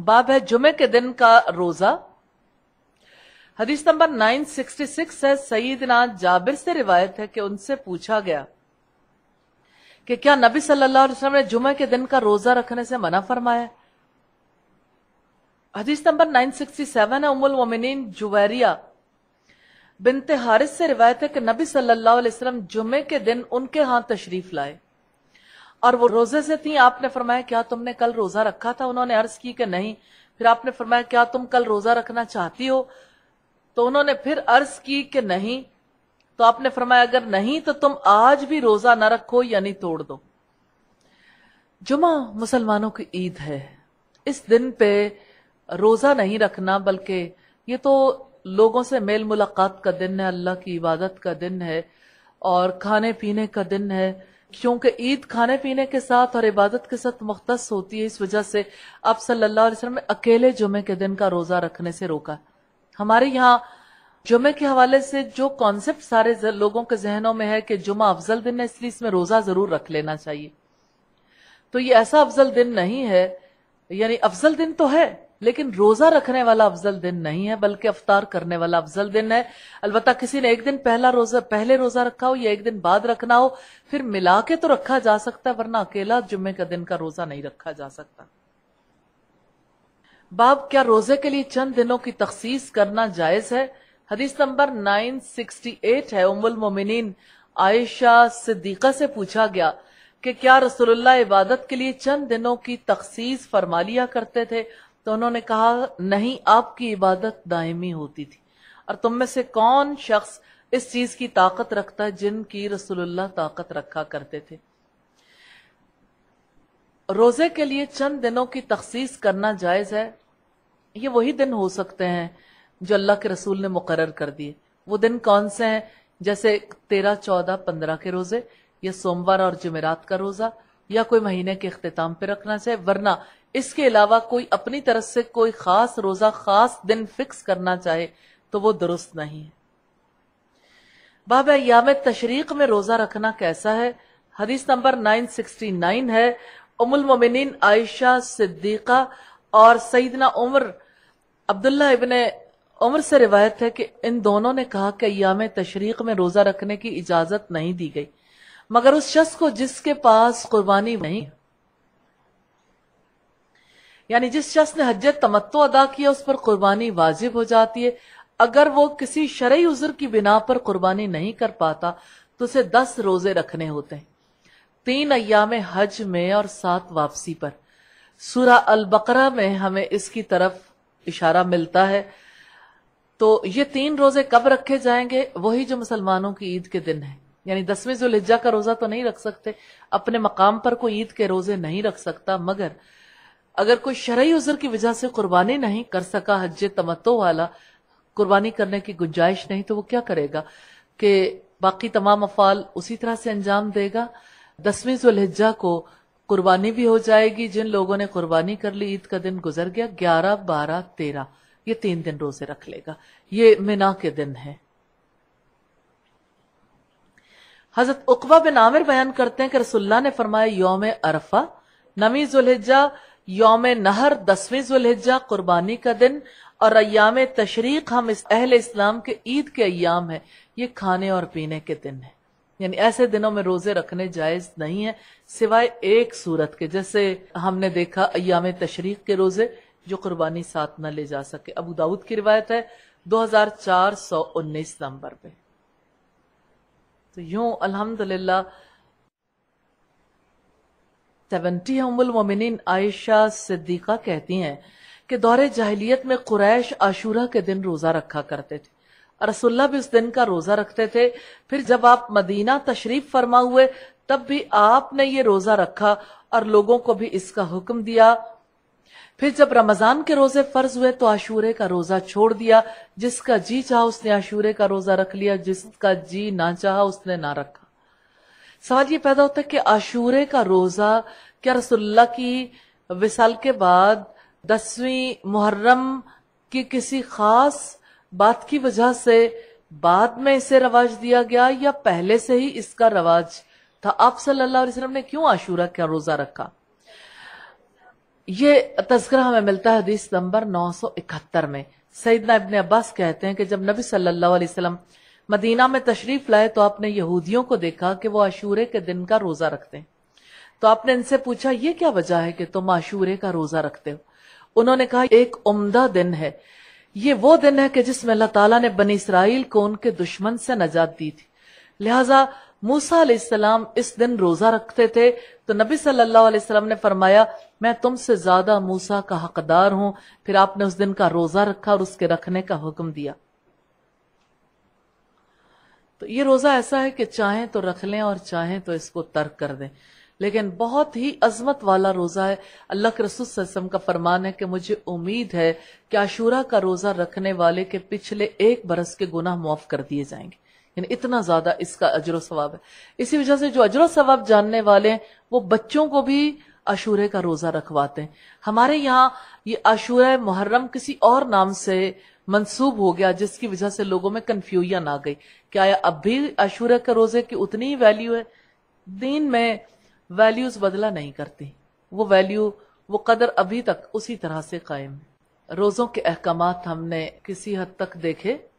बाब है जुमे के दिन का रोजा हदीस नंबर 966 है सईद सईदना जाबिर से रिवायत है कि उनसे पूछा गया कि क्या नबी सल्लल्लाहु अलैहि वसल्लम ने जुमे के दिन का रोजा रखने से मना फरमाया हदीस नंबर 967 है उमुल मोमिन जुवैरिया बिनते हारिस से रिवायत है कि नबी सल्लल्लाहु अलैहि वसल्लम जुमे के दिन उनके हाथ तशरीफ लाए और वो रोजे से थी आपने फरमाया क्या तुमने कल रोजा रखा था उन्होंने अर्ज की कि नहीं फिर आपने फरमाया क्या तुम कल रोजा रखना चाहती हो तो उन्होंने फिर अर्ज की कि नहीं तो आपने फरमाया अगर नहीं तो तुम आज भी रोजा ना रखो यानी तोड़ दो जुमा मुसलमानों की ईद है इस दिन पे रोजा नहीं रखना बल्कि ये तो लोगों से मेल मुलाकात का दिन है अल्लाह की इबादत का दिन है और खाने पीने का दिन है क्योंकि ईद खाने पीने के साथ और इबादत के साथ मुख्त होती है इस वजह से आप सल्लल्लाहु अलैहि वसल्लम ने अकेले जुमे के दिन का रोजा रखने से रोका हमारे यहाँ जुमे के हवाले से जो कॉन्सेप्ट सारे लोगों के जहनों में है कि जुमा अफजल दिन है इसलिए इसमें रोजा जरूर रख लेना चाहिए तो ये ऐसा अफजल दिन नहीं है यानी अफजल दिन तो है लेकिन रोजा रखने वाला अफजल दिन नहीं है बल्कि अफतार करने वाला अफजल दिन है अलबत् किसी ने एक दिन पहला रोजा पहले रोजा रखा हो या एक दिन बाद रखना हो फिर मिला के तो रखा जा सकता है वरना अकेला जुम्मे का दिन का रोजा नहीं रखा जा सकता बाब क्या रोजे के लिए चंद दिनों की तखसीस करना जायज है हदीस नंबर 968 है उमुल मोमिनीन आयशा सिद्दीका से पूछा गया कि क्या रसोल्ला इबादत के लिए चंद दिनों की तखसीस फरमा लिया करते थे तो उन्होंने कहा नहीं आपकी इबादत दायमी होती थी और तुम में से कौन शख्स इस चीज की ताकत रखता है जिनकी रसूलुल्लाह ताकत रखा करते थे रोजे के लिए चंद दिनों की तखसीस करना जायज है ये वही दिन हो सकते हैं जो अल्लाह के रसूल ने मुकर कर दिए वो दिन कौन से हैं जैसे तेरह चौदह पंद्रह के रोजे या सोमवार और जुमेरात का रोजा या कोई महीने के अख्ताम पे रखना चाहिए वरना इसके अलावा कोई अपनी तरफ से कोई खास रोजा खास दिन फिक्स करना चाहे तो वो दुरुस्त नहीं है बाब याम तशरीक में रोजा रखना कैसा है हदीस नंबर 969 है उमुल मोमिन आयशा सिद्दीका और सईदना उमर अब्दुल्ला इबन उमर से रिवायत है कि इन दोनों ने कहा कि याम तशरीक में रोजा रखने की इजाजत नहीं दी गई मगर उस शख्स को जिसके पास कुर्बानी नहीं यानी जिस शख्स ने हज तमत्तो अदा किया उस पर कुर्बानी वाजिब हो जाती है अगर वो किसी शरय उजर की बिना पर कुर्बानी नहीं कर पाता तो उसे दस रोजे रखने होते हैं तीन अयाम हज में और सात वापसी पर सूरा अल बकरा में हमें इसकी तरफ इशारा मिलता है तो ये तीन रोजे कब रखे जाएंगे वही जो मुसलमानों की ईद के दिन है यानी दसवें जो लिज्जा का रोजा तो नहीं रख सकते अपने मकाम पर कोई ईद के रोजे नहीं रख सकता मगर अगर कोई शरा उजर की वजह से कुर्बानी नहीं कर सका हज तमतो वाला कुर्बानी करने की गुंजाइश नहीं तो वो क्या करेगा कि बाकी तमाम अफाल उसी तरह से अंजाम देगा दसवीं जुल्हजा को कुर्बानी भी हो जाएगी जिन लोगों ने कुर्बानी कर ली ईद का दिन गुजर गया ग्यारह बारह तेरह ये तीन दिन रोजे रख लेगा ये मिना के दिन है हजरत उकबा बिन आमिर बयान करते हैं कि रसुल्ला ने फरमाया योम अरफा नवी जुलहजा योम नहर दसवीं जुल्हिजा कुर्बानी का दिन और अयाम तशरीक हम इस अहल इस्लाम के ईद के अयाम है ये खाने और पीने के दिन है यानी ऐसे दिनों में रोजे रखने जायज नहीं है सिवाय एक सूरत के जैसे हमने देखा अयाम तशरीक के रोजे जो कुर्बानी साथ न ले जा सके अबू दाऊद की रिवायत है दो हजार चार सौ उन्नीस नंबर पे तो यूं अल्हम्दुलिल्लाह सेवेंटी उमिन आयशा सिद्दीका कहती हैं कि दौरे जाहिलियत में कुरैश आशूरा के दिन रोजा रखा करते थे रसुल्ला भी उस दिन का रोजा रखते थे फिर जब आप मदीना तशरीफ फरमा हुए तब भी आपने ये रोजा रखा और लोगों को भी इसका हुक्म दिया फिर जब रमजान के रोजे फर्ज हुए तो आशूरे का रोजा छोड़ दिया जिसका जी चाह उसने आशूरे का रोजा रख लिया जिसका जी ना चाह उसने ना रखा सवाल ये पैदा होता है कि आशूरे का रोजा क्या रसुल्ला की विसाल के बाद दसवीं मुहर्रम की किसी खास बात की वजह से बाद में इसे रवाज दिया गया या पहले से ही इसका रवाज था आप सल्लल्लाहु अलैहि वसल्लम ने क्यों आशूरा का रोजा रखा ये तस्करा हमें मिलता है हदीस नंबर 971 में सईदना इबन अब्बास कहते हैं कि जब नबी सल्लल्लाहु अलैहि वसल्लम मदीना में तशरीफ लाए तो आपने यहूदियों को देखा कि वो आशूरे के दिन का रोजा रखते हैं तो आपने इनसे पूछा ये क्या वजह है कि तुम आशूरे का रोजा रखते हो उन्होंने कहा एक उम्दा दिन है ये वो दिन है कि जिसमें अल्लाह ताला ने बनी इसराइल को उनके दुश्मन से नजात दी थी लिहाजा मूसा अलैहिस्सलाम इस दिन रोजा रखते थे तो नबी सल्लल्लाहु अलैहि वसल्लम ने फरमाया मैं तुमसे ज्यादा मूसा का हकदार हूं फिर आपने उस दिन का रोजा रखा और उसके रखने का हुक्म दिया तो ये रोज़ा ऐसा है कि चाहें तो रख लें और चाहें तो इसको तर्क कर दें लेकिन बहुत ही अजमत वाला रोज़ा है अल्लाह के रसूल रसम का फरमान है कि मुझे उम्मीद है कि आशूरा का रोज़ा रखने वाले के पिछले एक बरस के गुनाह मुआफ़ कर दिए जाएंगे यानी इतना ज़्यादा इसका अजर सवाब है इसी वजह से जो अजर सवाब जानने वाले हैं वो बच्चों को भी आशूरे का रोज़ा रखवाते हैं हमारे यहाँ ये आशूर मुहर्रम किसी और नाम से मंसूब हो गया जिसकी वजह से लोगों में कंफ्यूजन आ गई क्या अब भी अशूरा के रोजे की उतनी ही वैल्यू है दीन में वैल्यूज बदला नहीं करती वो वैल्यू वो कदर अभी तक उसी तरह से कायम रोजों के अहकाम हमने किसी हद तक देखे